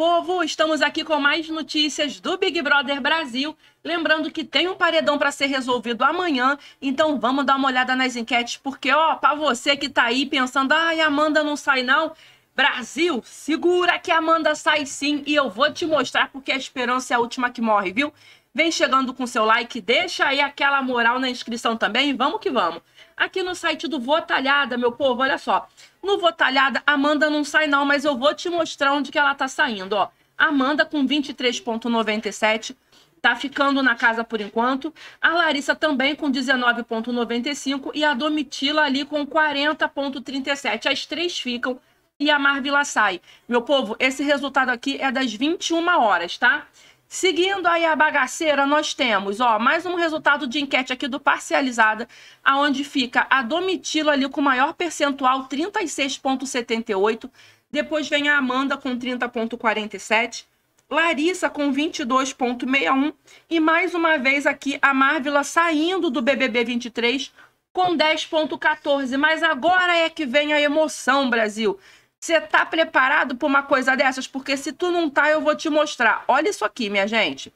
povo! Estamos aqui com mais notícias do Big Brother Brasil. Lembrando que tem um paredão para ser resolvido amanhã, então vamos dar uma olhada nas enquetes, porque ó, para você que está aí pensando, ai, Amanda não sai não, Brasil, segura que a Amanda sai sim e eu vou te mostrar porque a esperança é a última que morre, viu? Vem chegando com seu like, deixa aí aquela moral na inscrição também, vamos que vamos. Aqui no site do Votalhada, meu povo, olha só. No Votalhada, Amanda não sai não, mas eu vou te mostrar onde que ela tá saindo, ó. Amanda com 23.97, tá ficando na casa por enquanto. A Larissa também com 19.95 e a Domitila ali com 40.37. As três ficam e a Marvila sai, Meu povo, esse resultado aqui é das 21 horas, tá? Seguindo aí a bagaceira, nós temos, ó, mais um resultado de enquete aqui do Parcializada, aonde fica a Domitila ali com maior percentual, 36,78%. Depois vem a Amanda com 30,47%. Larissa com 22,61%. E mais uma vez aqui a Marvila saindo do BBB 23 com 10,14%. Mas agora é que vem a emoção, Brasil. Você tá preparado para uma coisa dessas? Porque se tu não tá, eu vou te mostrar. Olha isso aqui, minha gente.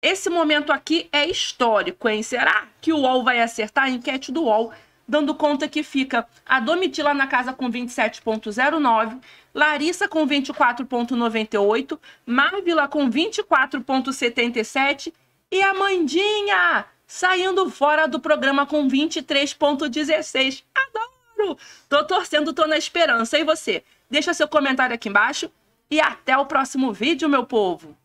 Esse momento aqui é histórico, hein? Será que o UOL vai acertar a enquete do UOL? Dando conta que fica a Domitila na casa com 27,09, Larissa com 24,98, Marvila com 24,77 e a Mandinha saindo fora do programa com 23,16. Ah, Tô torcendo, tô na esperança. E você? Deixa seu comentário aqui embaixo e até o próximo vídeo, meu povo!